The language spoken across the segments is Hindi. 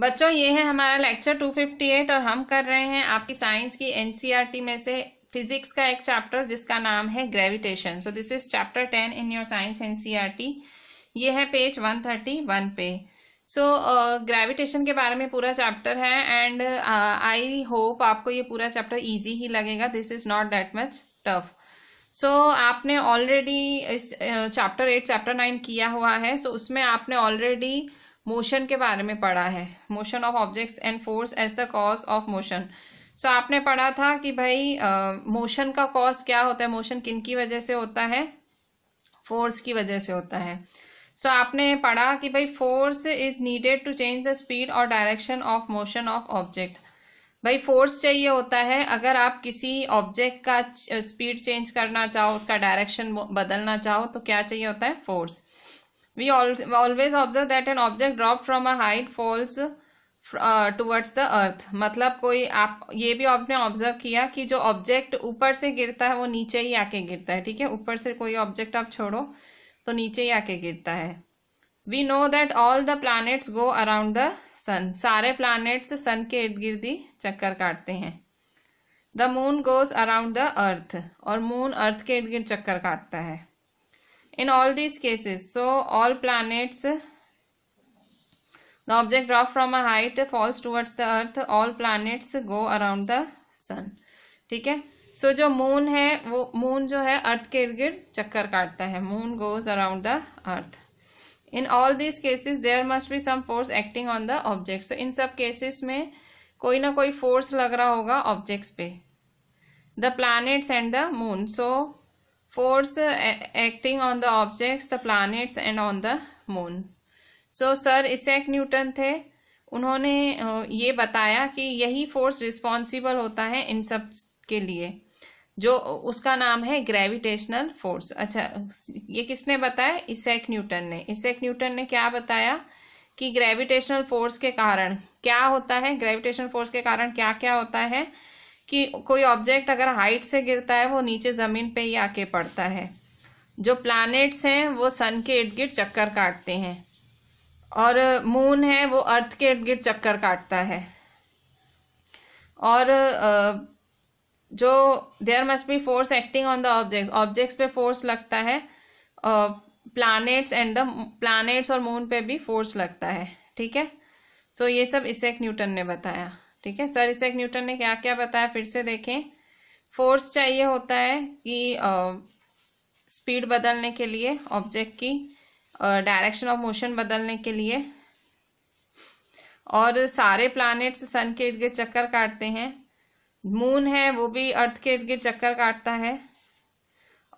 बच्चों ये है हमारा लेक्चर 258 और हम कर रहे हैं आपकी साइंस की एनसीईआरटी e में से फिजिक्स का एक चैप्टर जिसका नाम है gravitation so this is chapter 10 in your science NCERT ये है पेज 131 पे सो ग्रेविटेशन के बारे में पूरा चैप्टर है एंड आई होप आपको ये पूरा चैप्टर ईजी ही लगेगा this is not that much tough so आपने ऑलरेडी इस चैप्टर एट चैप्टर नाइन किया हुआ है सो so उसमें आपने ऑलरेडी मोशन के बारे में पढ़ा है motion of objects and force as the cause of motion so आपने पढ़ा था कि भाई मोशन का कॉज क्या होता है मोशन किन की वजह से होता है फोर्स की वजह से होता है सो so, आपने पढ़ा कि भाई force is needed to change the speed और direction of motion of object भाई फोर्स चाहिए होता है अगर आप किसी ऑब्जेक्ट का स्पीड चेंज करना चाहो उसका डायरेक्शन बदलना चाहो तो क्या चाहिए होता है force We al always observe that an object dropped from a height falls towards the earth मतलब कोई आप ये भी आपने ऑब्जर्व किया कि जो ऑब्जेक्ट ऊपर से गिरता है वो नीचे ही आके गिरता है ठीक है ऊपर से कोई ऑब्जेक्ट आप छोड़ो तो नीचे ही आके गिरता है we know that all the planets go around the sun सारे प्लानट्स सन के इर्द गिर्द ही चक्कर काटते हैं the moon goes around the earth और मून अर्थ के इर्द गिर्द चक्कर काटता है in all these cases so all planets the object dropped from a height falls towards the earth all planets go around the sun ठीक है सो जो मून है वो मून जो है अर्थ के इर्द गिर्द चक्कर काटता है moon goes around the earth in all these cases there must be some force acting on the object so इन सब केसेस में कोई ना कोई फोर्स लग रहा होगा ऑब्जेक्ट्स पे the planets and the moon so force uh, acting on the objects the planets and on the moon so sir isaac newton थे उन्होंने uh, ये बताया कि यही फोर्स रिस्पॉन्सिबल होता है इन सब के लिए जो उसका नाम है ग्रेविटेशनल फोर्स अच्छा ये किसने बताया इसेक न्यूटन ने इसेक न्यूटन ने क्या बताया कि ग्रेविटेशनल फोर्स के कारण क्या होता है ग्रेविटेशनल फोर्स के कारण क्या क्या होता है कि कोई ऑब्जेक्ट अगर हाइट से गिरता है वो नीचे ज़मीन पे ही आके पड़ता है जो प्लैनेट्स हैं वो सन के इर्द गिर्द चक्कर काटते हैं और मून है वो अर्थ के इर्द गिर्द चक्कर काटता है और जो there must be force acting on the objects objects पे फोर्स लगता है प्लानट्स एंड द प्लानट्स और मून पे भी फोर्स लगता है ठीक है सो so, ये सब इसेक न्यूटन ने बताया ठीक है सर इसेक न्यूटन ने क्या क्या बताया फिर से देखें फोर्स चाहिए होता है कि स्पीड uh, बदलने के लिए ऑब्जेक्ट की डायरेक्शन ऑफ मोशन बदलने के लिए और सारे प्लानिट्स सन के इर्द गिर्द चक्कर काटते हैं मून है वो भी अर्थ के इर्द गिर्द चक्कर काटता है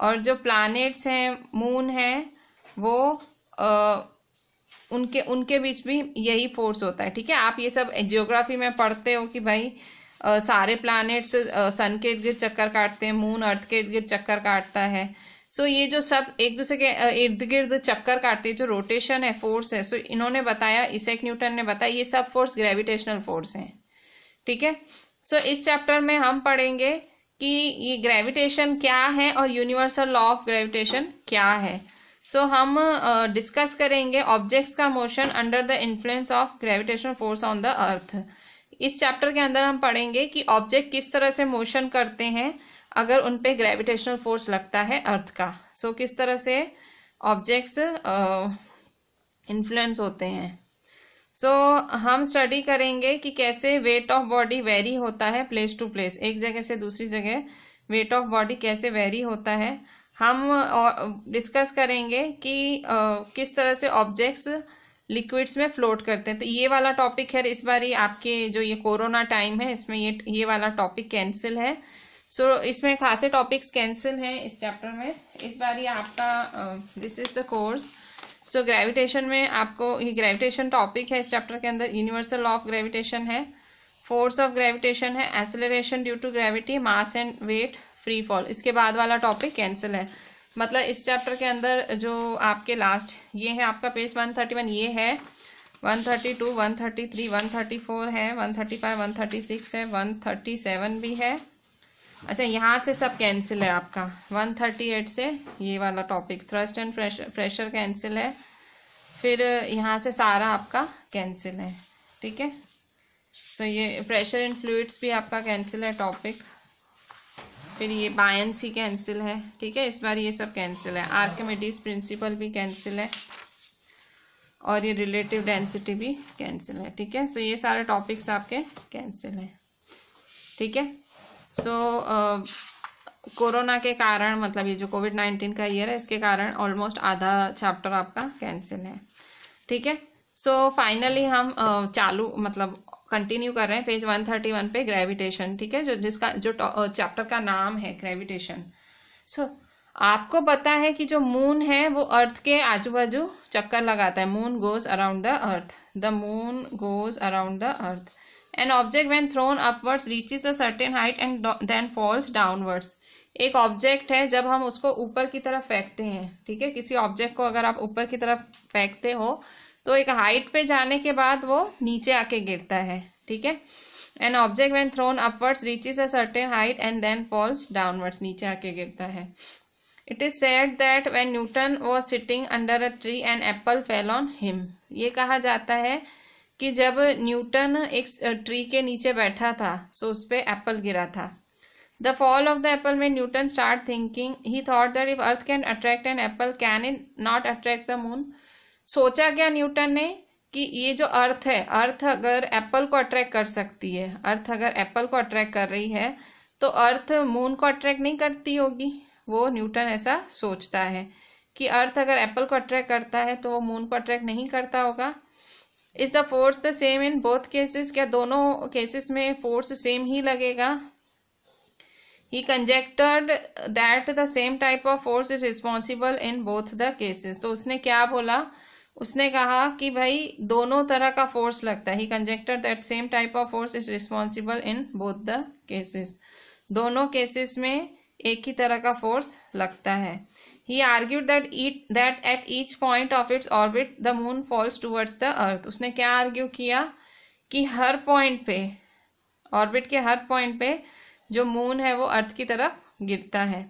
और जो प्लानिट्स हैं मून है वो uh, उनके उनके बीच भी यही फोर्स होता है ठीक है आप ये सब जियोग्राफी में पढ़ते हो कि भाई आ, सारे प्लानट्स सन के इर्द गिर्द चक्कर काटते हैं मून अर्थ के इर्द गिर्द चक्कर काटता है सो ये जो सब एक दूसरे के इर्द गिर्द चक्कर काटती है जो रोटेशन है फोर्स है सो इन्होंने बताया इसेक न्यूटन ने बताया ये सब फोर्स ग्रेविटेशनल फोर्स है ठीक है सो इस चैप्टर में हम पढ़ेंगे कि ये ग्रेविटेशन क्या है और यूनिवर्सल लॉ ऑफ ग्रेविटेशन क्या है सो so, हम डिस्कस uh, करेंगे ऑब्जेक्ट्स का motion under the influence of gravitation force on the earth इस चैप्टर के अंदर हम पढ़ेंगे कि ऑब्जेक्ट किस तरह से मोशन करते हैं अगर उन पर ग्रेविटेशनल फोर्स लगता है अर्थ का सो so, किस तरह से ऑब्जेक्ट्स इन्फ्लुएंस uh, होते हैं सो so, हम स्टडी करेंगे कि कैसे वेट ऑफ बॉडी वेरी होता है प्लेस टू प्लेस एक जगह से दूसरी जगह वेट ऑफ बॉडी कैसे वेरी होता है हम डिस्कस करेंगे कि किस तरह से ऑब्जेक्ट्स लिक्विड्स में फ्लोट करते हैं तो ये वाला टॉपिक है इस बार आपके जो ये कोरोना टाइम है इसमें ये ये वाला टॉपिक कैंसिल है सो so, इसमें खासे टॉपिक्स कैंसिल हैं इस चैप्टर में इस बार ये आपका this is the course so gravitation में आपको ये ग्रेविटेशन टॉपिक है इस चैप्टर के अंदर यूनिवर्सल ऑफ ग्रेविटेशन है फोर्स ऑफ ग्रेविटेशन है acceleration due to gravity mass and weight free fall इसके बाद वाला टॉपिक कैंसिल है मतलब इस चैप्टर के अंदर जो आपके लास्ट ये है आपका पेज वन थर्टी वन ये है one thirty two one thirty three one thirty four है one thirty five one thirty six है वन थर्टी सेवन भी है अच्छा यहाँ से सब कैंसिल है आपका वन थर्टी एट से ये वाला topic thrust and pressure pressure cancel है फिर यहाँ से सारा आपका कैंसिल है ठीक है सो ये प्रेशर एंड फ्लूड्स भी आपका कैंसिल है टॉपिक फिर ये बायन सी कैंसिल है ठीक है इस बार ये सब कैंसिल है आर के मेडिस प्रिंसिपल भी कैंसिल है और ये रिलेटिव डेंसिटी भी कैंसिल है ठीक है सो ये सारे टॉपिक्स आपके कैंसिल हैं ठीक है सो कोरोना के कारण मतलब ये जो कोविड नाइन्टीन का ईयर है इसके कारण ऑलमोस्ट आधा चैप्टर आपका कैंसिल है ठीक है सो so, फाइनली हम uh, चालू मतलब कंटिन्यू कर रहे हैं पेज 131 पे ग्रेविटेशन ठीक है जो जिसका जो चैप्टर का नाम है ग्रेविटेशन सो so, आपको पता है कि जो मून है वो अर्थ के आजू बाजू चक्कर लगाता है moon goes around the earth the moon goes around the earth an object when thrown upwards reaches the certain height and then falls downwards एक ऑब्जेक्ट है जब हम उसको ऊपर की तरफ फेंकते हैं ठीक है किसी ऑब्जेक्ट को अगर आप ऊपर की तरफ फेंकते हो तो एक हाइट पे जाने के बाद वो नीचे आके गिरता है ठीक है an object when thrown upwards reach is attain height and then falls downwards नीचे आके गिरता है it is said that when Newton was sitting under a tree and apple fell on him ये कहा जाता है कि जब न्यूटन एक ट्री के नीचे बैठा था सो तो उस पर एप्पल गिरा था the fall of the apple में Newton start thinking he thought that if earth can attract an apple can in not attract the moon सोचा क्या न्यूटन ने कि ये जो अर्थ है अर्थ अगर एप्पल को अट्रैक्ट कर सकती है अर्थ अगर एप्पल को अट्रैक्ट कर रही है तो अर्थ मून को अट्रैक्ट नहीं करती होगी वो न्यूटन ऐसा सोचता है कि अर्थ अगर एप्पल को अट्रैक्ट करता है तो वो मून को अट्रैक्ट नहीं करता होगा is the force the same in both cases क्या दोनों केसेस में फोर्स सेम ही लगेगा he conjectured that the same type of force is responsible in both the cases तो उसने क्या बोला उसने कहा कि भाई दोनों तरह का फोर्स लगता है he conjecture that same type of force is responsible in both the cases दोनों केसेस में एक ही तरह का फोर्स लगता है he argued that it that at each point of its orbit the moon falls towards the earth उसने क्या आर्ग्यू किया कि हर पॉइंट पे ऑर्बिट के हर पॉइंट पे जो मून है वो अर्थ की तरफ गिरता है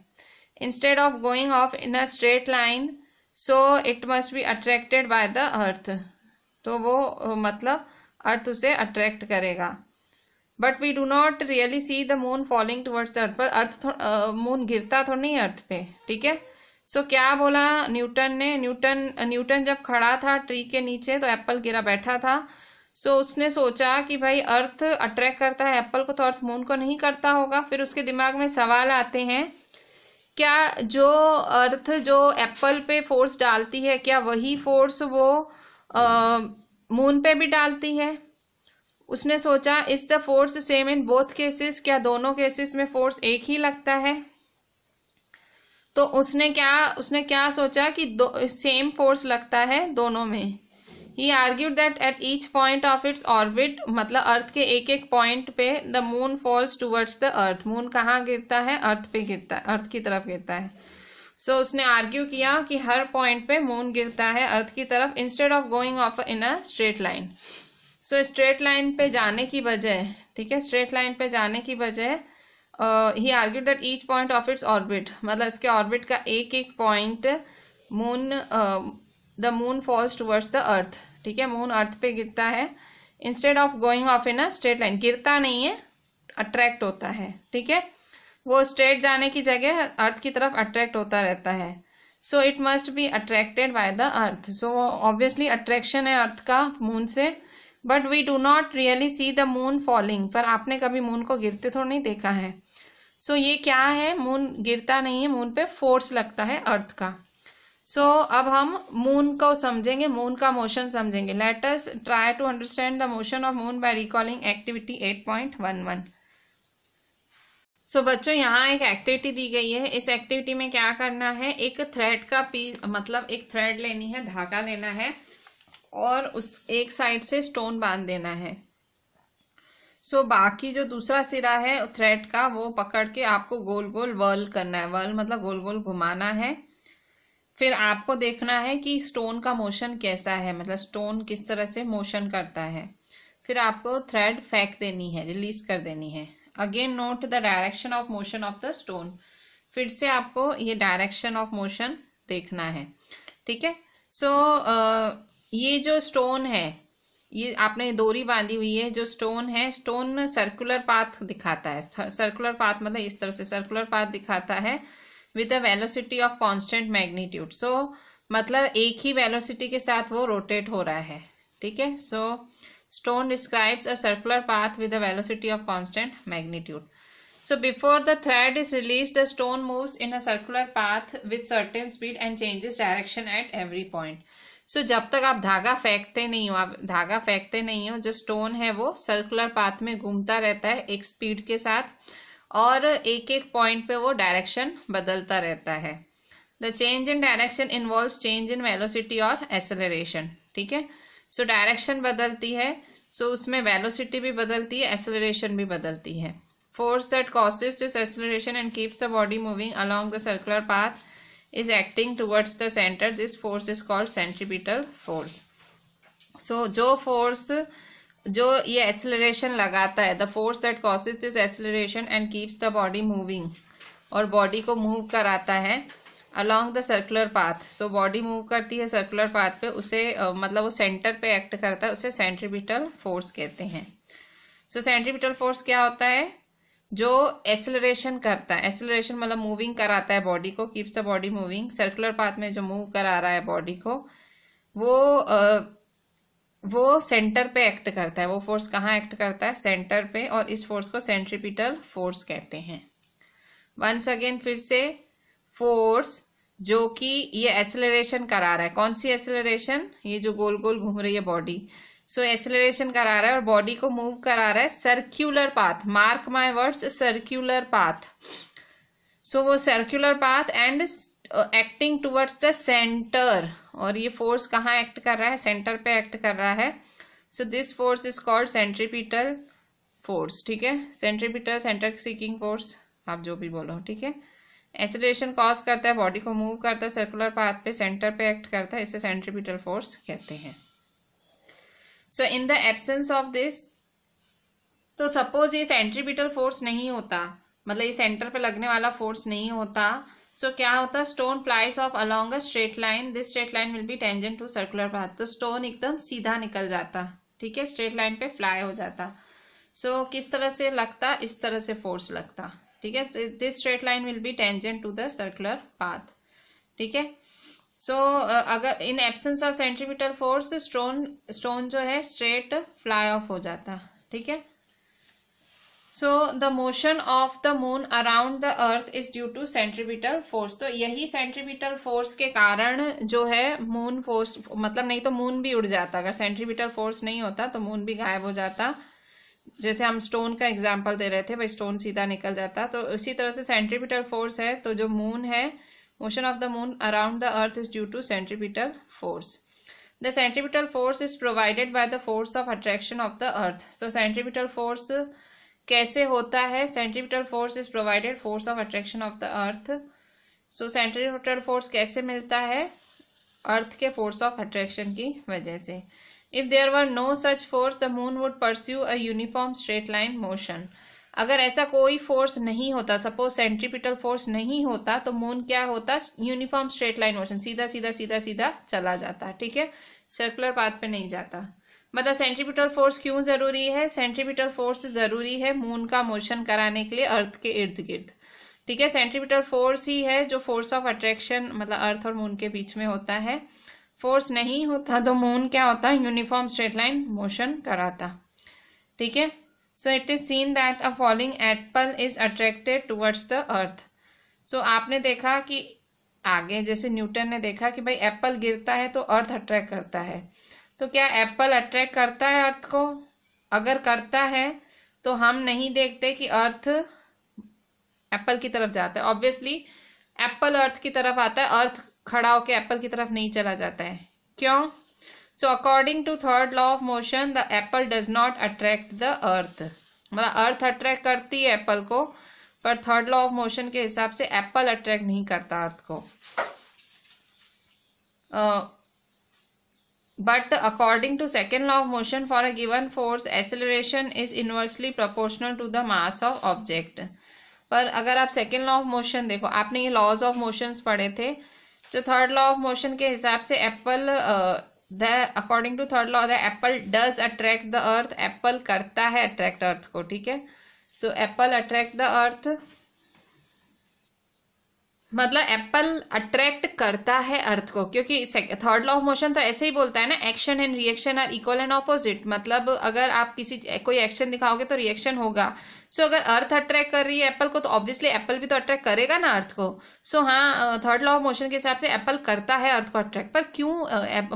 instead of going off in a straight line so it must be attracted by the earth तो वो मतलब अर्थ उसे अट्रैक्ट करेगा but we do not really see the moon falling towards the earth पर अर्थ मून गिरता तो नहीं अर्थ पे ठीक है सो so, क्या बोला न्यूटन ने न्यूटन न्यूटन जब खड़ा था ट्री के नीचे तो एप्पल गिरा बैठा था सो so, उसने सोचा कि भाई अर्थ अट्रैक्ट करता है एप्पल को तो अर्थ मून को नहीं करता होगा फिर उसके दिमाग में सवाल आते हैं क्या जो अर्थ जो एप्पल पे फोर्स डालती है क्या वही फोर्स वो मून पे भी डालती है उसने सोचा is the force same in both cases क्या दोनों केसेस में फोर्स एक ही लगता है तो उसने क्या उसने क्या सोचा कि दो सेम फोर्स लगता है दोनों में he argued that at each point of its orbit मतलब अर्थ के एक एक पॉइंट पे the moon falls towards the earth moon कहाँ गिरता है अर्थ पे गिरता है अर्थ की तरफ गिरता है सो so, उसने आर्ग्यू किया कि हर पॉइंट पे मून गिरता है अर्थ की तरफ instead of going off in a straight line so straight line पे जाने की बजाय ठीक है स्ट्रेट लाइन पे जाने की बजाय he argue that each point of its orbit मतलब इसके ऑर्बिट का एक एक point moon the moon falls towards the earth ठीक है मून अर्थ पे गिरता है instead of going off in a straight line गिरता नहीं है अट्रैक्ट होता है ठीक है वो स्ट्रेट जाने की जगह अर्थ की तरफ अट्रैक्ट होता रहता है so it must be attracted by the earth so obviously attraction है अर्थ का मून से but we do not really see the moon falling पर आपने कभी मून को गिरते थोड़ा नहीं देखा है सो so, ये क्या है मून गिरता नहीं है मून पे फोर्स लगता है अर्थ का सो so, अब हम मून को समझेंगे मून का मोशन समझेंगे let's try to understand the motion of moon by recalling activity 8.11 so बच्चों यहाँ एक एक्टिविटी दी गई है इस एक्टिविटी में क्या करना है एक थ्रेड का पीस मतलब एक थ्रेड लेनी है धागा लेना है और उस एक साइड से स्टोन बांध देना है सो so, बाकी जो दूसरा सिरा है थ्रेड का वो पकड़ के आपको गोल गोल वर्ल करना है वर्ल मतलब गोल गोल घुमाना है फिर आपको देखना है कि स्टोन का मोशन कैसा है मतलब स्टोन किस तरह से मोशन करता है फिर आपको थ्रेड फेंक देनी है रिलीज कर देनी है again note the direction of motion of the stone फिर से आपको ये डायरेक्शन ऑफ मोशन देखना है ठीक है सो ये जो स्टोन है ये आपने दोरी बांधी हुई है जो स्टोन है स्टोन सर्कुलर पाथ दिखाता है सर्कुलर पाथ मतलब इस तरह से सर्कुलर पाथ दिखाता है with a velocity of constant magnitude so मतलब एक ही वेलोसिटी के साथ वो रोटेट हो रहा है ठीक है so stone describes a circular path with a velocity of constant magnitude so before the thread is release the stone moves in a circular path with certain speed and changes direction at every point so जब तक आप धागा फेंकते नहीं हो आप धागा फेंकते नहीं हो जो स्टोन है वो सर्कुलर पाथ में घूमता रहता है एक स्पीड के साथ और एक एक पॉइंट पे वो डायरेक्शन बदलता रहता है the change in direction involve change in velocity और एसेलरेशन ठीक है सो डायरेक्शन बदलती है सो so उसमें वेलोसिटी भी बदलती है एसेलरेशन भी बदलती है force that causes this acceleration and keeps the body moving along the circular path is acting towards the centre this force is called centripetal force so जो फोर्स force, जो ये एक्सेलरेशन लगाता है the force that causes this acceleration and keeps the body moving और बॉडी को मूव कराता है along the circular path so body move करती है सर्कुलर पाथ पे उसे uh, मतलब वो सेंटर पे एक्ट करता है उसे सेंट्रीबिटल फोर्स कहते हैं सो सेंट्रीबिटल फोर्स क्या होता है जो एक्सलरेशन करता है एसलरेशन मतलब मूविंग कराता है बॉडी को keeps the body moving circular path में जो मूव करा रहा है बॉडी को वो uh, वो सेंटर पे एक्ट करता है वो फोर्स कहाँ एक्ट करता है सेंटर पे और इस फोर्स को सेंट्रीपिटल फोर्स कहते हैं वंस अगेन फिर से फोर्स जो कि ये एसेलरेशन करा रहा है कौन सी एसेलरेशन ये जो गोल गोल घूम रही है बॉडी सो एसेलरेशन करा रहा है और बॉडी को मूव करा रहा है circular path mark my words circular path so वो circular path and acting towards the centre और ये फोर्स कहाँ एक्ट कर रहा है सेंटर पे एक्ट कर रहा है so this force is called centripetal force ठीक है सेंट्रीपिटल सेंटर सीकिंग फोर्स आप जो भी बोलो ठीक है एसिडेशन कॉज करता है बॉडी को मूव करता है सर्कुलर पाथ पे सेंटर पे एक्ट करता है इसे सेंट्रीपिटल फोर्स कहते हैं so in the absence of this तो सपोज ये सेंट्रीपिटल फोर्स नहीं होता मतलब ये सेंटर पे लगने वाला फोर्स नहीं होता सो क्या होता है stone flies off along a straight line this straight line will be tangent to circular path तो स्टोन एकदम सीधा निकल जाता ठीक है स्ट्रेट लाइन पे फ्लाई हो जाता सो so, किस तरह से लगता इस तरह से फोर्स लगता ठीक है this straight line will be tangent to the circular path ठीक है सो अगर in absence of centripetal force stone stone जो है स्ट्रेट फ्लाई ऑफ हो जाता ठीक है so the motion of the moon around the earth is due to centripetal force तो यही सेंट्रीबिटल फोर्स के कारण जो है मून फोर्स मतलब नहीं तो मून भी उड़ जाता अगर सेंट्रीबिटल फोर्स नहीं होता तो मून भी गायब हो जाता जैसे हम स्टोन का एग्जाम्पल दे रहे थे भाई स्टोन सीधा निकल जाता तो इसी तरह से सेंट्रीबिटल फोर्स है तो जो मून है motion of the moon around the earth is due to centripetal force the centripetal force is provided by the force of attraction of the earth so centripetal force कैसे होता है centripetal force is provided force of attraction of the earth so centripetal force कैसे मिलता है अर्थ के फोर्स ऑफ अट्रैक्शन की वजह से if there were no such force the moon would pursue a uniform straight line motion अगर ऐसा कोई फोर्स नहीं होता सपोज सेंट्रीपिटल फोर्स नहीं होता तो मून क्या होता यूनिफॉर्म स्ट्रेट लाइन मोशन सीधा सीधा सीधा सीधा चला जाता ठीक है सर्कुलर पाथ पे नहीं जाता मतलब सेंट्रीपिटल फोर्स क्यों ज़रूरी है सेंट्रीपिटल फोर्स ज़रूरी है मून का मोशन कराने के लिए अर्थ के इर्द गिर्द ठीक है सेंट्रीपिटल फोर्स ही है जो फोर्स ऑफ अट्रैक्शन मतलब अर्थ और मून के बीच में होता है फोर्स नहीं होता तो मून क्या होता यूनिफॉर्म स्ट्रेट लाइन मोशन कराता ठीक है so it is seen that a falling apple is attracted towards the earth so आपने देखा कि आगे जैसे न्यूटन ने देखा कि भाई एप्पल गिरता है तो अर्थ अट्रैक्ट करता है तो क्या एप्पल अट्रैक्ट करता है अर्थ को अगर करता है तो हम नहीं देखते कि अर्थ एप्पल की तरफ जाता है ऑब्वियसली एप्पल अर्थ की तरफ आता है अर्थ खड़ा होकर एप्पल की तरफ नहीं चला जाता है क्यों so according to third law of motion the apple does not attract the earth मतलब अर्थ अट्रैक्ट करती है एप्पल को पर थर्ड लॉ ऑफ मोशन के हिसाब से एप्पल अट्रैक्ट नहीं करता अर्थ को uh, but according to second law of motion for a given force acceleration is inversely proportional to the mass of object पर अगर आप सेकेंड लॉ ऑफ मोशन देखो आपने ये लॉज ऑफ मोशन पढ़े थे so third law of motion के हिसाब से apple the according to third law the apple does attract the earth apple करता है अट्रैक्ट अर्थ को ठीक है so apple attract the earth मतलब एप्पल अट्रैक्ट करता है अर्थ को क्योंकि थर्ड लॉ ऑफ मोशन तो ऐसे ही बोलता है ना action and reaction are equal and opposite मतलब अगर आप किसी कोई एक्शन दिखाओगे तो रिएक्शन होगा सो so, अगर अर्थ अट्रैक्ट कर रही है एप्पल को तो ऑब्वियसली एप्पल भी तो अट्रैक्ट करेगा ना अर्थ को सो so, हाँ थर्ड लॉ ऑफ मोशन के हिसाब से एप्पल करता है अर्थ को अट्रैक्ट पर क्यों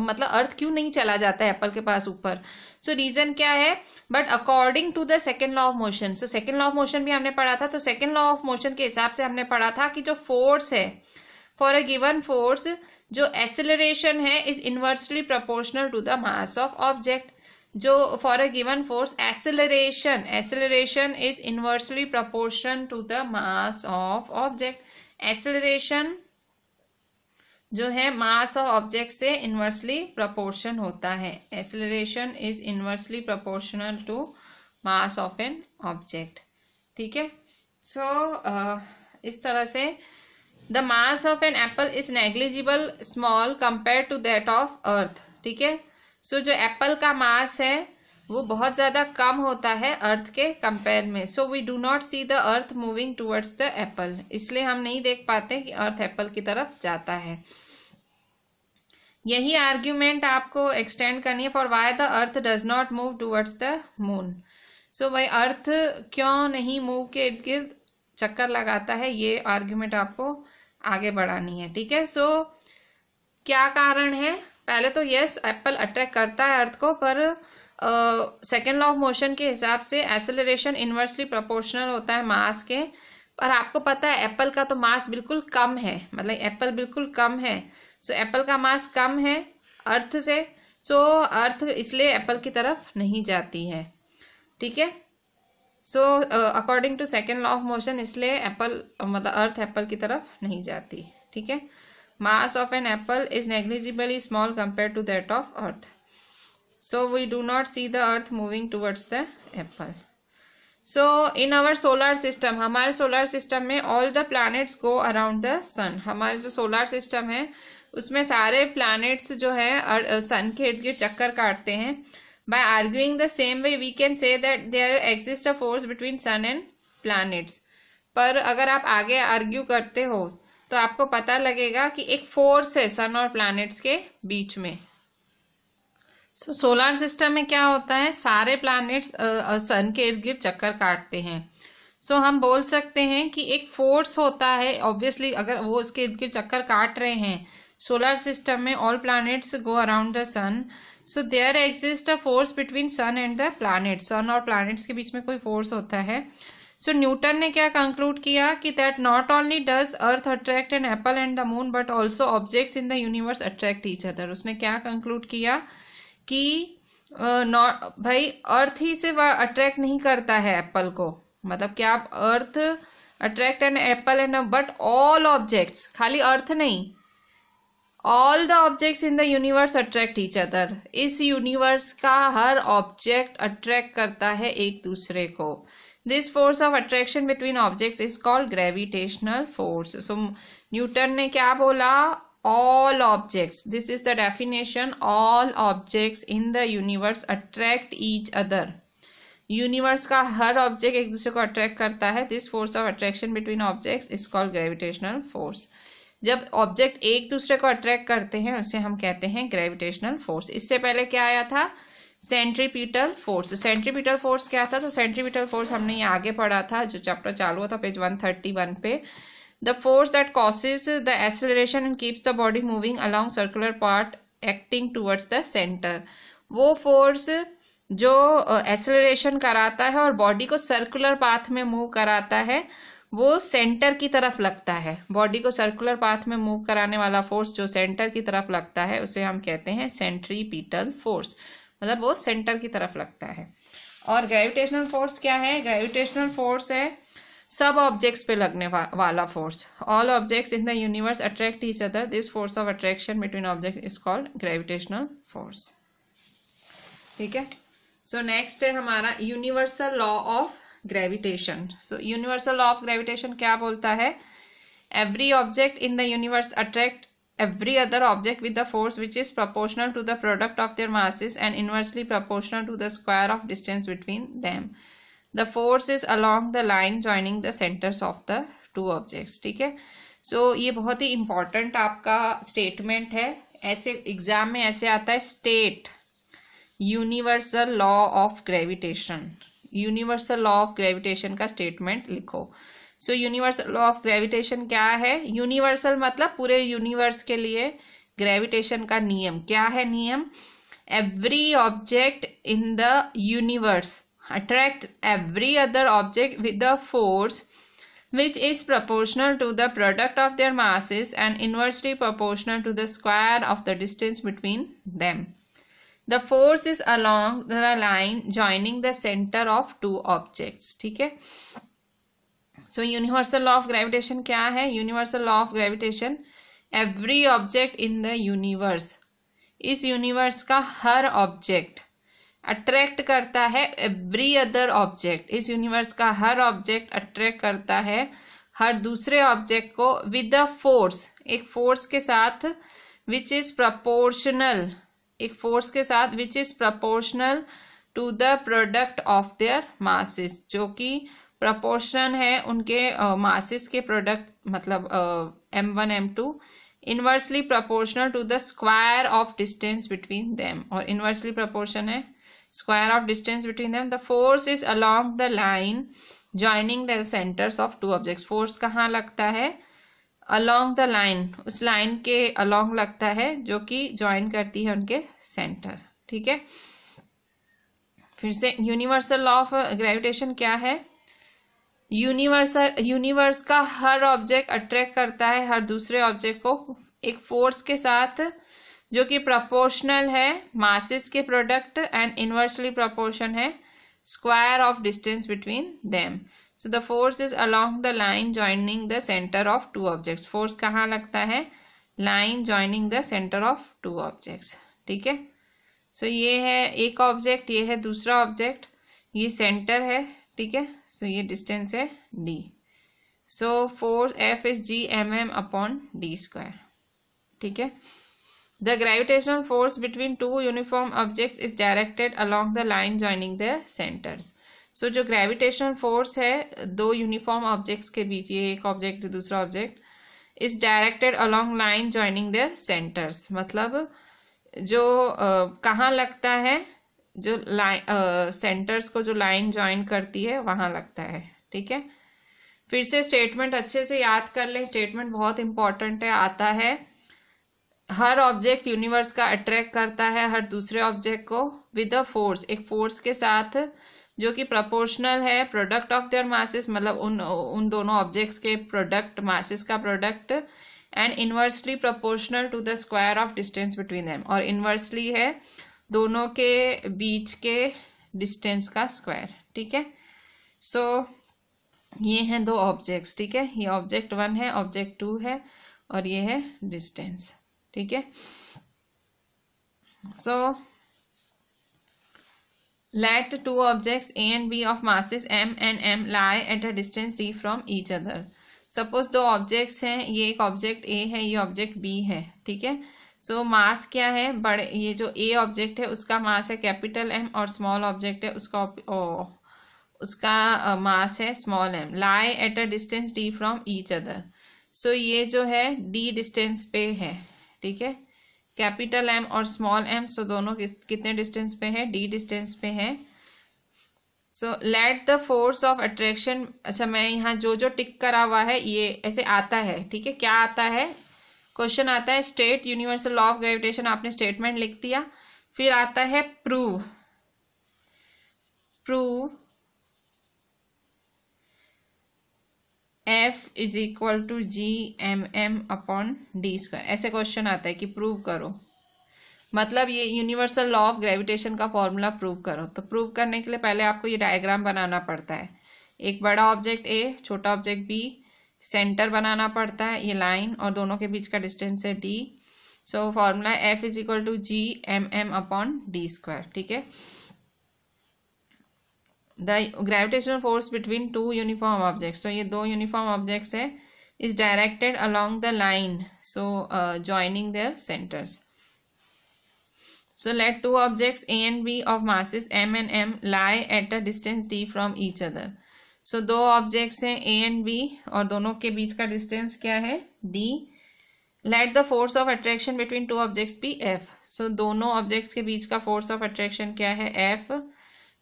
मतलब अर्थ क्यों नहीं चला जाता है एप्पल के पास ऊपर सो so, रीजन क्या है but according to the second law of motion so second law of motion भी हमने पढ़ा था तो सेकेंड लॉ ऑफ मोशन के हिसाब से हमने पढ़ा था कि जो फोर्स है फॉर अ गिवन फोर्स जो एसेलरेशन है is inversely proportional to the mass of object जो for a given force acceleration acceleration is inversely proportion to the mass of object acceleration जो है मास ऑफ ऑब्जेक्ट से इनवर्सली प्रपोर्शन होता है acceleration is inversely proportional to mass of an object ठीक है सो uh, इस तरह से the mass of an apple is negligible small compare to that of earth ठीक है सो so, जो एप्पल का मास है वो बहुत ज़्यादा कम होता है अर्थ के कंपेयर में so we do not see the earth moving towards the apple इसलिए हम नहीं देख पाते कि अर्थ एप्पल की तरफ जाता है यही आर्ग्यूमेंट आपको एक्सटेंड करनी है for why the earth does not move towards the moon so भाई अर्थ क्यों नहीं मूव के इर्द गिर्द चक्कर लगाता है ये आर्ग्यूमेंट आपको आगे बढ़ानी है ठीक है सो so, क्या कारण है पहले तो यस एप्पल अट्रैक्ट करता है अर्थ को पर सेकेंड लॉ ऑफ मोशन के हिसाब से एसेलरेशन इन्वर्सली प्रोपोर्शनल होता है मास के पर आपको पता है एप्पल का तो मास बिल्कुल कम है मतलब एप्पल बिल्कुल कम है सो so, एप्पल का मास कम है अर्थ से सो so, अर्थ इसलिए एप्पल की तरफ नहीं जाती है ठीक है so according to second law of motion इसलिए एप्पल मतलब अर्थ एप्पल की तरफ नहीं जाती ठीक है mass of an apple is negligibly small compared to that of earth so we do not see the earth moving towards the apple so in our solar system हमारे solar system में all the planets go around the sun हमारे जो solar system है उसमें सारे planets जो है sun के इर्द गिर्द चक्कर काटते हैं by arguing the same way we can say that there exists a force between sun and planets पर अगर आप आगे आर्ग्यू करते हो तो आपको पता लगेगा कि एक फोर्स है सन और प्लैनेट्स के बीच में सो सोलर सिस्टम में क्या होता है सारे प्लैनेट्स सन के इर्द गिर्द चक्कर काटते हैं सो so, हम बोल सकते हैं कि एक फोर्स होता है ऑब्वियसली अगर वो उसके इर्द गिर्द चक्कर काट रहे हैं सोलर सिस्टम में all planets go around the sun so there exist a force between sun and the planets sun और प्लैनेट्स के बीच में कोई फोर्स होता है सो न्यूटन ने क्या कंक्लूड किया कि that not only does earth attract an apple and the moon but also objects in the universe attract each other उसने क्या कंक्लूड किया कि नॉ uh, भाई अर्थ ही से वह अट्रैक्ट नहीं करता है एप्पल को मतलब क्या आप earth attract an apple and but all objects खाली अर्थ नहीं all the objects in the universe attract each other इस यूनिवर्स का हर ऑब्जेक्ट अट्रैक्ट करता है एक दूसरे को this force of attraction between object is called gravitational force so Newton ने क्या बोला all objects this is the definition all objects in the universe attract each other universe का हर ऑब्जेक्ट एक दूसरे को अट्रैक्ट करता है this force of attraction between objects is called gravitational force जब ऑब्जेक्ट एक दूसरे को अट्रैक्ट करते हैं उसे हम कहते हैं ग्रेविटेशनल फोर्स इससे पहले क्या आया था सेंट्रीपिटल फोर्स तो सेंट्रीपिटल फोर्स क्या था तो सेंट्रीपिटल फोर्स हमने ये आगे पढ़ा था जो चैप्टर चालू हुआ था पेज वन थर्टी वन पे the force that causes the acceleration and keeps the body moving along circular part acting towards the centre वो फोर्स जो एसलेशन कराता है और बॉडी को सर्कुलर पाथ में मूव कराता है वो सेंटर की तरफ लगता है बॉडी को सर्कुलर पाथ में मूव कराने वाला फोर्स जो सेंटर की तरफ लगता है उसे हम कहते हैं सेंट्रीपीटल फोर्स मतलब वो सेंटर की तरफ लगता है और ग्रेविटेशनल फोर्स क्या है ग्रेविटेशनल फोर्स है सब ऑब्जेक्ट्स पे लगने वा, वाला force all objects in the universe attract each other this force of attraction between object is called gravitational force ठीक है सो नेक्स्ट है हमारा universal law of gravitation so universal law of gravitation क्या बोलता है every object in the universe attract every other object with the force which is proportional to the product of their masses and inversely proportional to the square of distance between them. The force is along the line joining the centers of the two objects. theek hai so, ye bahut hi important aapka statement hai aise exam mein aise aata hai state universal law of gravitation universal law of gravitation ka statement likho so universal law of gravitation क्या है यूनिवर्सल मतलब पूरे यूनिवर्स के लिए ग्रेविटेशन का नियम क्या है नियम every object in the universe attract every other object with the force which is proportional to the product of their masses and inversely proportional to the square of the distance between them the force is along the line joining the centre of two objects ठीक है so universal law of gravitation क्या है universal law of gravitation every object in the universe इस यूनिवर्स का हर ऑब्जेक्ट अट्रैक्ट करता है एवरी अदर ऑब्जेक्ट इस यूनिवर्स का हर ऑब्जेक्ट अट्रैक्ट करता है हर दूसरे ऑब्जेक्ट को विद अ फोर्स एक फोर्स के साथ विच इज प्रपोर्शनल एक फोर्स के साथ which is proportional to the product of their masses जो कि प्रपोर्शन है उनके uh, के प्रोडक्ट मतलब M one M two inversely proportional to the square of distance between them और इन्वर्सली प्रपोर्शन है square of distance between them the force is along the line joining the centres of two objects force कहाँ लगता है अलोंग द लाइन उस लाइन के अलोंग लगता है जो कि ज्वाइन करती है उनके सेंटर ठीक है फिर से यूनिवर्सल लॉ ऑफ ग्रेविटेशन क्या है यूनिवर्सल यूनिवर्स का हर ऑब्जेक्ट अट्रैक्ट करता है हर दूसरे ऑब्जेक्ट को एक फोर्स के साथ जो कि प्रोपोर्शनल है मासिस के प्रोडक्ट एंड इनवर्सली प्रोपोर्शन है square of distance between them so the force is along the line joining the centre of two objects force कहाँ लगता है line joining the centre of two objects ठीक है सो ये है एक ऑब्जेक्ट ये है दूसरा ऑब्जेक्ट ये सेंटर है ठीक है सो ये डिस्टेंस है D so force F is G M M upon D square ठीक है the gravitational force between two uniform objects is directed along the line joining the centres so जो ग्रेविटेशनल फोर्स है दो यूनिफॉर्म ऑब्जेक्ट्स के बीच ये एक ऑब्जेक्ट दूसरा object is directed along line joining the centres मतलब जो uh, कहाँ लगता है जो लाइन सेंटर्स को जो लाइन ज्वाइन करती है वहां लगता है ठीक है फिर से स्टेटमेंट अच्छे से याद कर लें स्टेटमेंट बहुत इंपॉर्टेंट है आता है हर ऑब्जेक्ट यूनिवर्स का अट्रैक्ट करता है हर दूसरे ऑब्जेक्ट को विद अ फोर्स एक फोर्स के साथ जो कि प्रोपोर्शनल है प्रोडक्ट ऑफ देयर मासेस मतलब उन उन दोनों ऑब्जेक्ट्स के प्रोडक्ट मासेस का product and inversely proportional to the square of distance between them और इन्वर्सली है दोनों के बीच के डिस्टेंस का स्क्वायर ठीक है सो so, ये हैं दो ऑब्जेक्ट्स ठीक है ये ऑब्जेक्ट वन है ऑब्जेक्ट टू है और ये है डिस्टेंस ठीक है so let two objects A and B of masses M and M lie at a distance D from each other suppose दो ऑब्जेक्ट्स हैं ये एक ऑब्जेक्ट ए है ये ऑब्जेक्ट बी है ठीक है सो so, मास क्या है बड़े ये जो ए ऑब्जेक्ट है उसका मास है कैपिटल एम और स्मॉल ऑब्जेक्ट है उसका ओ, oh, उसका मास है small M lie at a distance D from each other so ये जो है डी डिस्टेंस पे है ठीक है कैपिटल एम और स्मॉल एम सो दोनों किस कितने डिस्टेंस पे है डी डिस्टेंस पे है so let the force of attraction अच्छा मैं यहाँ जो जो टिक करा हुआ है ये ऐसे आता है ठीक है क्या आता है क्वेश्चन आता है state universal law of gravitation आपने स्टेटमेंट लिख दिया फिर आता है prove prove F is equal to G M M upon D square ऐसे क्वेश्चन आता है कि प्रूव करो मतलब ये यूनिवर्सल लॉ ऑफ ग्रेविटेशन का फॉर्मूला प्रूव करो तो प्रूव करने के लिए पहले आपको ये डायग्राम बनाना पड़ता है एक बड़ा ऑब्जेक्ट ए छोटा ऑब्जेक्ट बी सेंटर बनाना पड़ता है ये लाइन और दोनों के बीच का डिस्टेंस है D so formula F is equal to G M M upon D square ठीक है the gravitational force between two uniform objects तो ये दो यूनिफॉर्म ऑब्जेक्ट्स है is directed along the line so joining their centres so let two objects A and B of masses M and M lie at a distance D from each other so दो ऑब्जेक्ट्स हैं ए एंड बी और दोनों के बीच का डिस्टेंस क्या है D let the force of attraction between two objects be F so दोनों ऑब्जेक्ट्स के बीच का फोर्स ऑफ अट्रैक्शन क्या है F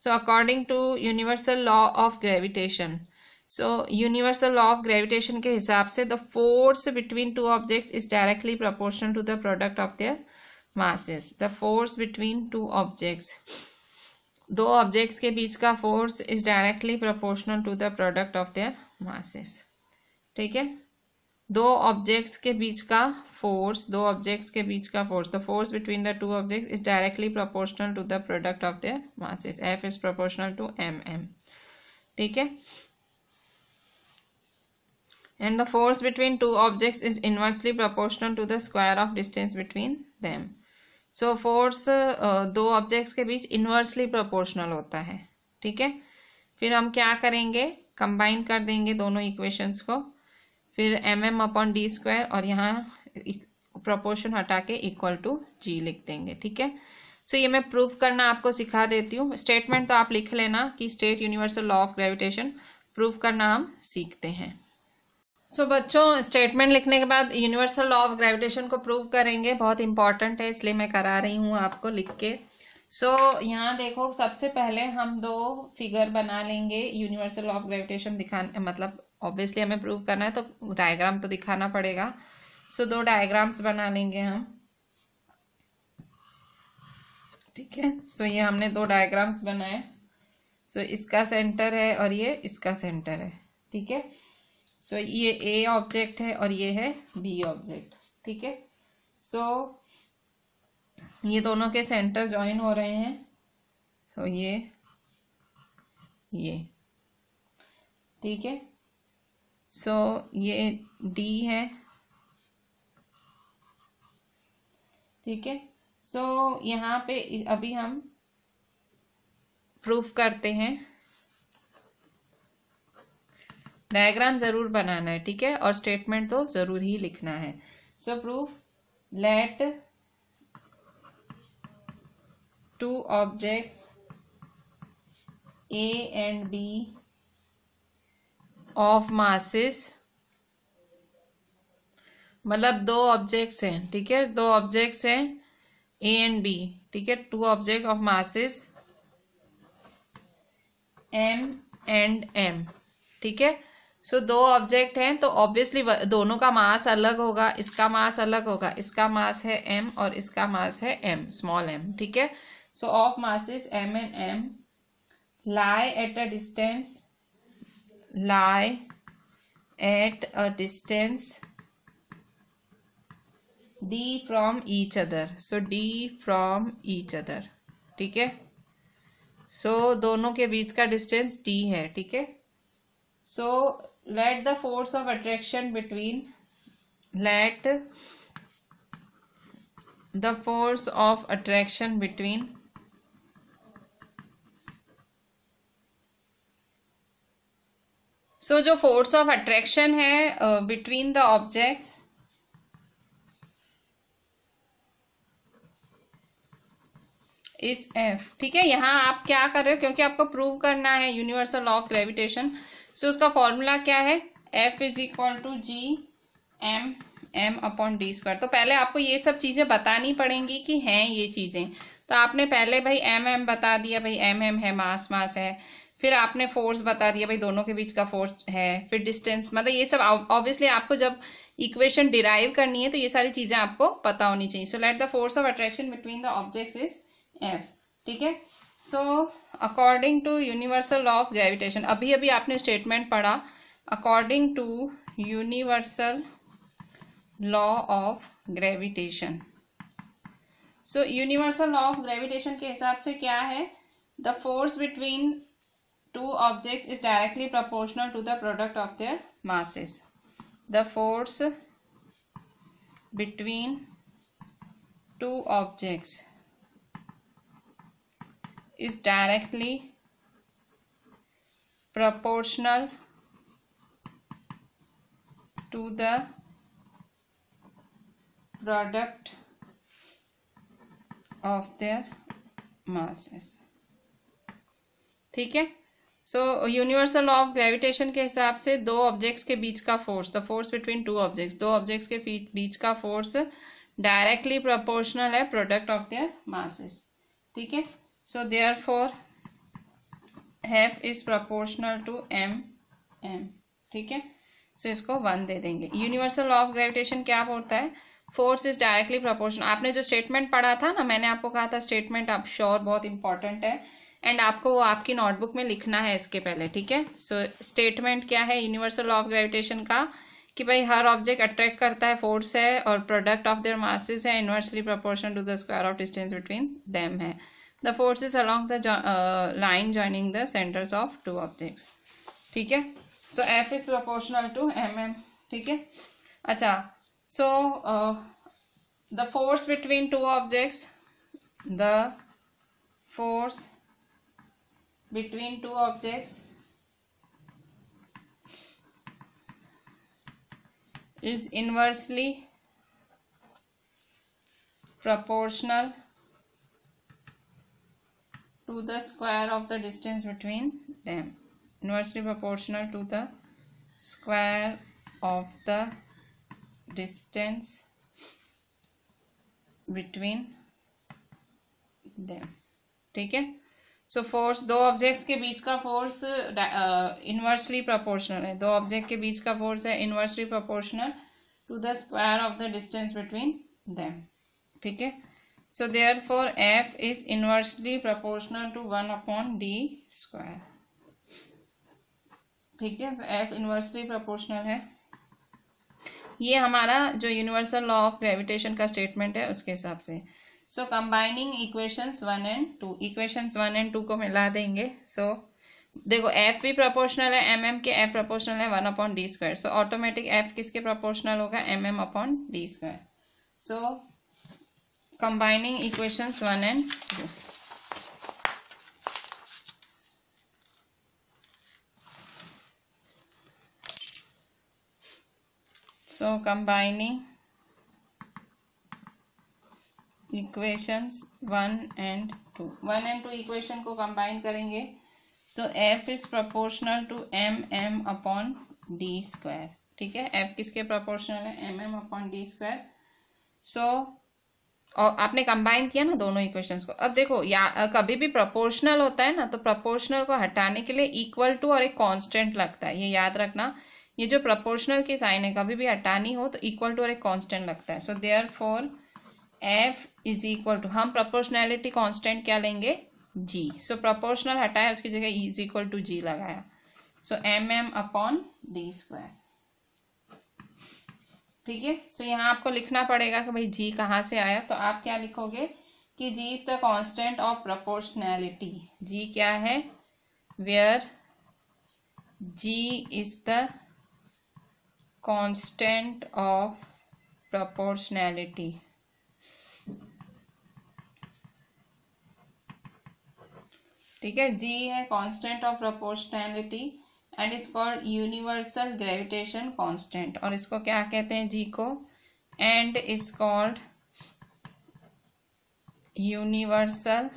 so according to universal law of gravitation so universal law of gravitation के हिसाब से the force between two objects is directly proportional to the product of their masses the force between two objects दो ऑब्जेक्ट्स के बीच का force is directly proportional to the product of their masses ठीक है दो ऑब्जेक्ट्स के बीच का फोर्स दो ऑब्जेक्ट्स के बीच का force the force between the two objects is directly proportional to the product of their masses F is proportional to M M ठीक है and the force between two objects is inversely proportional to the square of distance between them so force uh, दो ऑब्जेक्ट्स के बीच इन्वर्सली प्रोपोर्शनल होता है ठीक है फिर हम क्या करेंगे कंबाइन कर देंगे दोनों इक्वेशंस को फिर M M upon D square और यहाँ प्रोपोर्शन हटा के इक्वल टू जी लिख देंगे ठीक है सो ये मैं प्रूफ करना आपको सिखा देती हूँ स्टेटमेंट तो आप लिख लेना कि state universal law of gravitation proof करना हम सीखते हैं सो so, बच्चों स्टेटमेंट लिखने के बाद यूनिवर्सल लॉ ऑफ ग्रेविटेशन को प्रूव करेंगे बहुत इंपॉर्टेंट है इसलिए मैं करा रही हूँ आपको लिख के सो so, यहाँ देखो सबसे पहले हम दो फिगर बना लेंगे यूनिवर्सल लॉ ऑफ ग्रेविटेशन दिखाने मतलब ऑब्वियसली हमें प्रूव करना है तो डायग्राम तो दिखाना पड़ेगा सो so, दो डायग्राम्स बना लेंगे हम ठीक है सो ये हमने दो डायग्राम्स बनाए सो so, इसका सेंटर है और ये इसका सेंटर है ठीक है सो so, ये ए ऑब्जेक्ट है और ये है बी ऑब्जेक्ट ठीक है सो ये दोनों के सेंटर ज्वाइन हो रहे हैं सो so, ये ये ठीक है सो so, ये डी है ठीक है सो so, यहाँ पे अभी हम प्रूफ करते हैं डायग्राम जरूर बनाना है ठीक है और स्टेटमेंट तो जरूर ही लिखना है so proof let two objects A and B of masses मतलब दो ऑब्जेक्ट्स हैं ठीक है दो ऑब्जेक्ट्स हैं ए एंड बी ठीक है two object of masses M and M ठीक है सो so, दो ऑब्जेक्ट हैं तो ऑब्वियसली दोनों का मास अलग होगा इसका मास अलग होगा इसका मास है एम और इसका मास है एम स्मॉल एम ठीक है so of masses M and M lie at a distance lie at a distance d from each other so d from each other ठीक है सो दोनों के बीच का डिस्टेंस d है ठीक है so let the force of attraction between let the force of attraction between so so, जो फोर्स ऑफ अट्रैक्शन है between the objects is F ठीक है यहां आप क्या कर रहे हो क्योंकि आपको प्रूव करना है universal law of gravitation so so, उसका फॉर्मूला क्या है F is equal to G M M upon D square तो पहले आपको ये सब चीज़ें बतानी पड़ेंगी कि हैं ये चीज़ें तो आपने पहले भाई एम एम बता दिया भाई एम एम है मास मास है फिर आपने फोर्स बता दिया भाई दोनों के बीच का फोर्स है फिर डिस्टेंस मतलब ये सब ऑब्वियसली आपको जब इक्वेशन डिराइव करनी है तो ये सारी चीज़ें आपको पता होनी चाहिए so let the force of attraction between the objects is F ठीक है so according to universal law of gravitation अभी अभी आपने स्टेटमेंट पढ़ा according to universal law of gravitation so universal law of gravitation के हिसाब से क्या है the force between two objects is directly proportional to the product of their masses the force between two objects is directly proportional to the product of their masses ठीक है so universal law of gravitation के हिसाब से दो ऑब्जेक्ट्स के बीच का force the force between two objects दो ऑब्जेक्ट्स के बीच का फोर्स डायरेक्टली प्रोपोर्शनल है प्रोडक्ट ऑफ देयर मासेस ठीक है so therefore हैफ is proportional to M M ठीक है सो इसको वन दे देंगे यूनिवर्सल लॉ ऑफ ग्रेविटेशन क्या होता है फोर्स इज डायरेक्टली प्रोपोर्शनल आपने जो स्टेटमेंट पढ़ा था ना मैंने आपको कहा था स्टेटमेंट आप श्योर बहुत इंपॉर्टेंट है एंड आपको वो आपकी नोटबुक में लिखना है इसके पहले ठीक है सो स्टेटमेंट क्या है यूनिवर्सल लॉ ऑफ ग्रेविटेशन का कि भाई हर ऑब्जेक्ट अट्रैक्ट करता है फोर्स है और प्रोडक्ट ऑफ देयर मासेस है inversely proportion to the square of distance between them है the forces along the jo uh, line joining the centers of two objects ठीक है so F is proportional to mm ठीक है अच्छा so uh, the force between two objects the force between two objects is inversely proportional to the square of the distance between them inversely proportional to the square of the distance between them ठीक है सो फोर्स दो ऑब्जेक्ट्स के बीच का फोर्स इनवर्सली प्रोपोर्शनल है दो ऑब्जेक्ट के बीच का फोर्स है inversely proportional to the square of the distance between them ठीक है so therefore f is inversely proportional to 1 upon d square ठीक है तो f इन्वर्सली प्रोपोर्शनल है ये हमारा जो यूनिवर्सल लॉ ऑफ ग्रेविटेशन का स्टेटमेंट है उसके हिसाब से so combining equations one and two equations one and two को मिला देंगे सो so, देखो f भी प्रोपोर्शनल है mm के f प्रोपोर्शनल है one upon D square so automatic f किसके प्रोपोर्शनल होगा mm upon D square so combining equation one and two so combining equations one and two one and two equation को कंबाइन करेंगे so F is proportional to M M upon D square ठीक है एफ किसके प्रपोर्शनल है M M upon D square so और आपने कंबाइन किया ना दोनों इक्वेशंस को अब देखो या कभी भी प्रोपोर्शनल होता है ना तो प्रोपोर्शनल को हटाने के लिए इक्वल टू और एक कांस्टेंट लगता है ये याद रखना ये जो प्रोपोर्शनल की साइन है कभी भी हटानी हो तो इक्वल टू और एक कांस्टेंट लगता है so therefore F is equal to हम प्रपोर्शनैलिटी कॉन्स्टेंट क्या लेंगे जी सो प्रपोर्शनल हटाया उसकी जगह इज इक्वल टू जी लगाया so M M upon D square ठीक है सो यहाँ आपको लिखना पड़ेगा कि भाई जी कहाँ से आया तो आप क्या लिखोगे कि G is the constant of proportionality G क्या है where G is the constant of proportionality ठीक है जी है constant of proportionality and is called universal gravitation constant और इसको क्या कहते हैं जी को and is called universal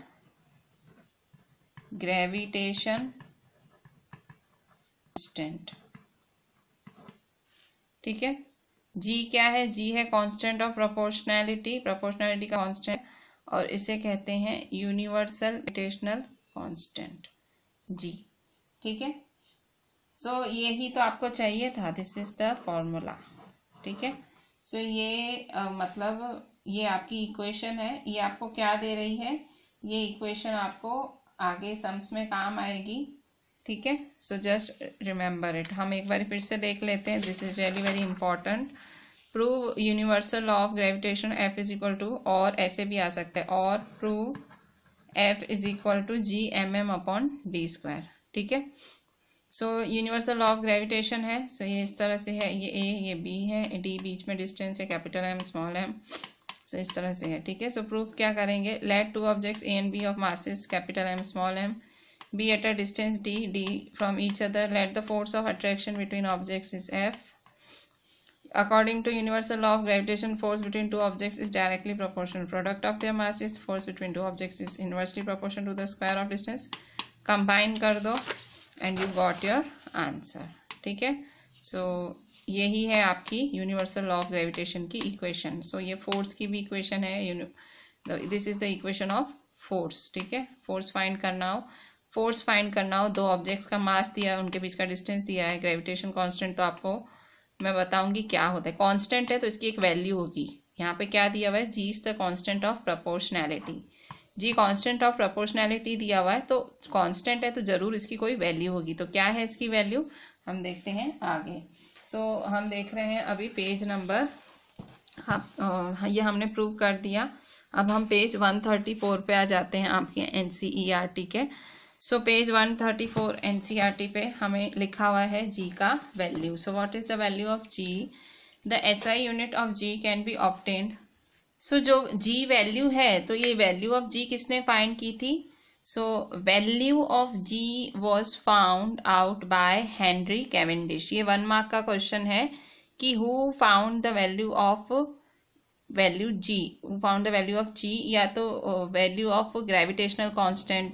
gravitation constant ठीक है जी क्या है जी है कॉन्स्टेंट ऑफ प्रोपोर्शनैलिटी प्रोपोर्शनैलिटी का कॉन्स्टेंट और इसे कहते हैं यूनिवर्सल ग्रेविटेशनल कॉन्स्टेंट जी ठीक है सो so, यही तो आपको चाहिए था दिस इज द फॉर्मूला ठीक है सो ये uh, मतलब ये आपकी इक्वेशन है ये आपको क्या दे रही है ये इक्वेशन आपको आगे सम्स में काम आएगी ठीक है सो जस्ट रिमेंबर इट हम एक बार फिर से देख लेते हैं this is really very important prove universal law of gravitation F is equal to और ऐसे भी आ सकते है और prove F is equal to G M M upon B square ठीक है so universal law of gravitation है सो so, ये इस तरह से है ये ए ये बी है डी बीच में डिस्टेंस है capital M small M so इस तरह से है ठीक है सो प्रूफ क्या करेंगे let two objects A and B of masses capital M small m be at a distance D D from each other let the force of attraction between objects is F according to universal law of gravitation force between two objects is directly proportion product of their masses force between two objects is inversely proportion to the square of distance combine कर दो and you got your answer ठीक है सो यही है आपकी यूनिवर्सल लॉ ऑफ ग्रेविटेशन की इक्वेशन सो ये फोर्स की भी इक्वेशन है this is the equation of force ठीक है फोर्स फाइंड करना हो फोर्स फाइंड करना हो दो ऑब्जेक्ट्स का मास दिया है उनके बीच का डिस्टेंस दिया है ग्रेविटेशन कांस्टेंट तो आपको मैं बताऊंगी क्या होता है कांस्टेंट है तो इसकी एक वैल्यू होगी यहाँ पे क्या दिया हुआ है G is the constant of proportionality G constant of proportionality दिया हुआ है तो कांस्टेंट है तो ज़रूर इसकी कोई वैल्यू होगी तो क्या है इसकी वैल्यू हम देखते हैं आगे सो so, हम देख रहे हैं अभी पेज नंबर हाँ, ये हमने प्रूव कर दिया अब हम पेज वन थर्टी फोर पे आ जाते हैं आपके N C E R T के so page one thirty four N C R T पे हमें लिखा हुआ है जी का value so what is the value of G the S I unit of G can be obtained so so, जो जी वैल्यू है तो ये वैल्यू ऑफ जी किसने फाइंड की थी so value of G was found out by Henry Cavendish ये वन मार्क का क्वेश्चन है कि who found the value of value G who found the value of G या तो वैल्यू ऑफ ग्रेविटेशनल कॉन्स्टेंट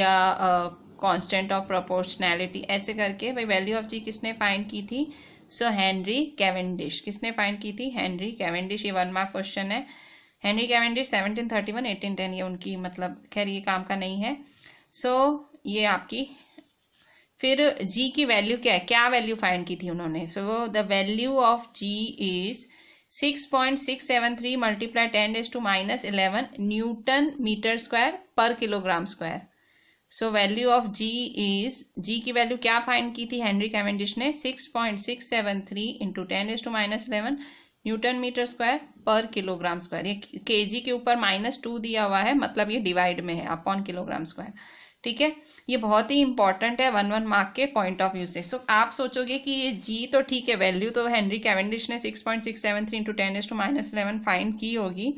या uh, कॉन्स्टेंट ऑफ प्रोपोर्शनैलिटी ऐसे करके भाई वैल्यू ऑफ जी किसने फाइंड की थी सो हैंनरी कैवेंडिश किसने फाइंड की थी हेनरी कैवेंडिश ये वन मार्क क्वेश्चन है Henry Cavendish seventeen thirty one eighteen ten ये उनकी मतलब खैर ये काम का नहीं है सो so, ये आपकी फिर जी की वैल्यू क्या है क्या वैल्यू फाइंड की थी उन्होंने so the value of G is six point six seven three multiply ten raise to minus eleven newton metre square per kilogram square so value of G is G की वैल्यू क्या फाइंड की थी हेनरी कैवेंडिश ने six point six seven three into ten is to minus eleven newton metre square per kilogram square ये के जी के ऊपर माइनस टू दिया हुआ है मतलब ये डिवाइड में है अपॉन किलोग्राम स्क्वायर ठीक है ये बहुत ही इंपॉर्टेंट है वन वन मार्क के पॉइंट ऑफ व्यू से सो आप सोचोगे कि ये जी तो ठीक है वैल्यू तो हेनरी कैवेंडिश ने six point six seven three into ten is to minus eleven find की होगी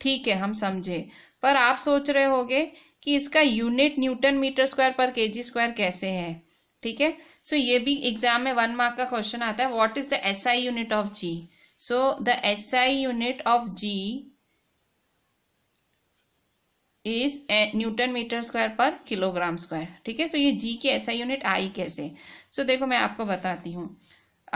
ठीक है हम समझे पर आप सोच रहे होगे कि इसका यूनिट न्यूटन मीटर स्क्वायर पर के जी स्क्वायर कैसे है ठीक है सो ये भी एग्जाम में वन मार्क का क्वेश्चन आता है what is the S I unit of G so the S I unit of G is newton metre square per kilogram square ठीक है सो ये जी की एसआई यूनिट आई कैसे सो so, देखो मैं आपको बताती हूँ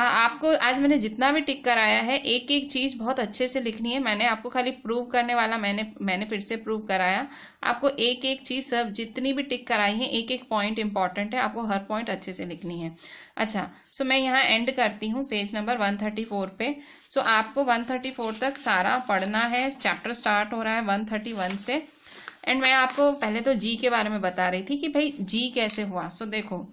आपको आज मैंने जितना भी टिक कराया है एक एक चीज़ बहुत अच्छे से लिखनी है मैंने आपको खाली प्रूव करने वाला मैंने मैंने फिर से प्रूव कराया आपको एक एक चीज़ सब जितनी भी टिक कराई है एक एक पॉइंट इंपॉर्टेंट है आपको हर पॉइंट अच्छे से लिखनी है अच्छा सो मैं यहाँ एंड करती हूँ page number one thirty four पे सो आपको वन थर्टी फोर तक सारा पढ़ना है चैप्टर स्टार्ट हो रहा है वन थर्टी वन से एंड मैं आपको पहले तो जी के बारे में बता रही थी कि भाई जी कैसे हुआ सो देखो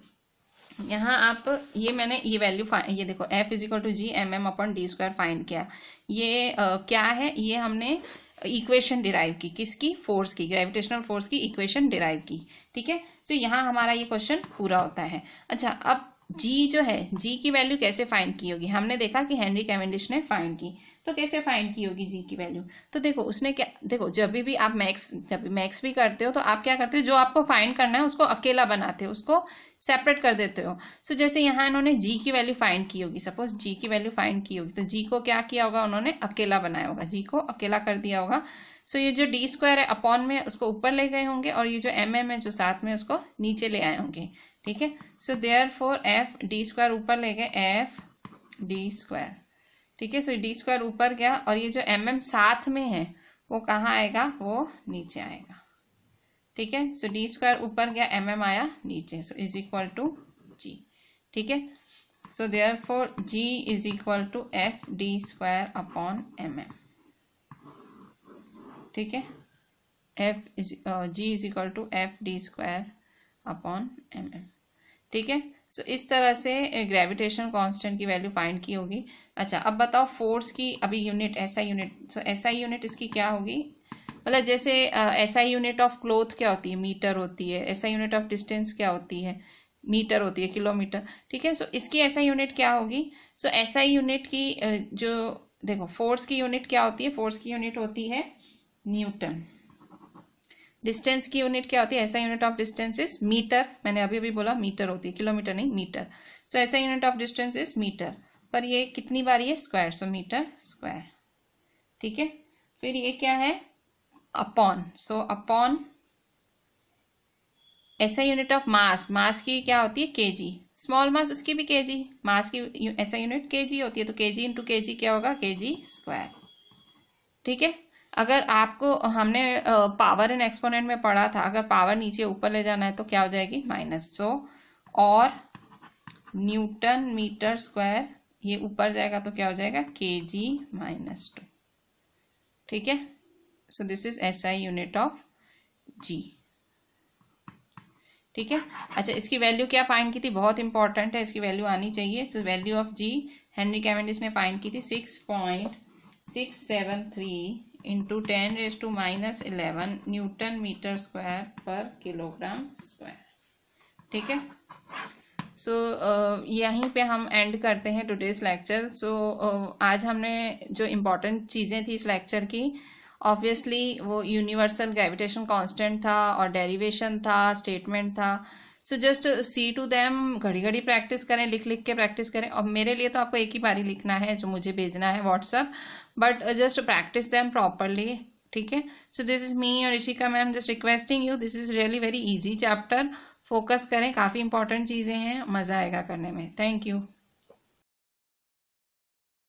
यहाँ आप ये मैंने ये वैल्यू ये देखो F is equal to G M M upon D square find किया ये आ, क्या है ये हमने इक्वेशन डिराइव की किसकी फोर्स की ग्रेविटेशनल फोर्स की इक्वेशन डिराइव की ठीक है सो यहाँ हमारा ये क्वेश्चन पूरा होता है अच्छा अब जी जो है जी की वैल्यू कैसे फाइंड की होगी हमने देखा कि हेनरी कैवेंडिश ने फाइंड की तो कैसे फाइंड की होगी जी की वैल्यू तो देखो उसने क्या देखो जब भी आप मैक्स जब भी मैक्स भी करते हो तो आप क्या करते हो जो आपको फाइंड करना है उसको अकेला बनाते हो उसको सेपरेट कर देते हो सो so, जैसे यहाँ इन्होंने जी की वैल्यू फाइंड की होगी सपोज जी की वैल्यू फाइंड की होगी तो जी को क्या किया होगा उन्होंने अकेला बनाया होगा जी को अकेला कर दिया होगा सो so, ये जो डी स्क्वायर है अपॉन में उसको ऊपर ले गए होंगे और ये जो एम एम है जो साथ में उसको नीचे ले आए होंगे ठीक है so therefore F D square ऊपर ले गए एफ डी स्क्वायर ठीक है सो डी स्क्वायर ऊपर गया और ये जो एम mm एम साथ में है वो कहाँ आएगा वो नीचे आएगा ठीक है सो डी स्क्वायर ऊपर गया एम mm एम आया नीचे so is equal to G ठीक है so therefore G is equal to F D square upon M M ठीक है F is G is equal to F D square upon M M ठीक है सो इस तरह से ग्रेविटेशन कांस्टेंट की वैल्यू फाइंड की होगी अच्छा अब बताओ फोर्स की अभी यूनिट ऐसा यूनिट सो ऐसा यूनिट इसकी क्या होगी मतलब जैसे ऐसा यूनिट ऑफ क्लोथ क्या होती है मीटर होती है ऐसा यूनिट ऑफ डिस्टेंस क्या होती है मीटर होती है किलोमीटर ठीक है सो इसकी ऐसा यूनिट क्या होगी सो ऐसा यूनिट की जो देखो फोर्स की यूनिट क्या होती है फोर्स की यूनिट होती है न्यूटन डिस्टेंस की यूनिट क्या होती है SI unit of distance is metre मैंने अभी अभी बोला मीटर होती है किलोमीटर नहीं metre so SI unit of distance is metre पर ये कितनी बार ये स्क्वायर सो मीटर स्क्वायर ठीक है फिर ये क्या है upon so upon SI unit of mass mass की क्या होती है केजी स्मॉल मास उसकी भी केजी मास की ऐसा यूनिट केजी होती है तो केजी इंटू केजी क्या होगा केजी स्क्वायर ठीक है अगर आपको हमने पावर इन एक्सपोनेंट में पढ़ा था अगर पावर नीचे ऊपर ले जाना है तो क्या हो जाएगी माइनस सो और न्यूटन मीटर स्क्वायर ये ऊपर जाएगा तो क्या हो जाएगा के जी माइनस टू ठीक है so this is S I unit of G ठीक है अच्छा इसकी वैल्यू क्या फाइंड की थी बहुत इंपॉर्टेंट है इसकी वैल्यू आनी चाहिए so value of G Henry Cavendish ने फाइंड की थी six point six seven three into ten raise to minus eleven newton metre square per kilogram square ठीक है सो so, uh, यहीं पे हम एंड करते हैं टुडेज लेक्चर सो आज हमने जो इम्पोर्टेंट चीज़ें थी इस लेक्चर की ऑब्वियसली वो यूनिवर्सल ग्रेविटेशन कांस्टेंट था और डेरिवेशन था स्टेटमेंट था so just see to them घड़ी घड़ी प्रैक्टिस करें लिख लिख के प्रैक्टिस करें और मेरे लिए तो आपको एक ही बारी लिखना है जो मुझे भेजना है WhatsApp but just practice them properly ठीक है सो दिस इज मी और Rishika ma'am just requesting you this is really very easy chapter focus करें काफ़ी इंपॉर्टेंट चीज़ें हैं मज़ा आएगा करने में थैंक यू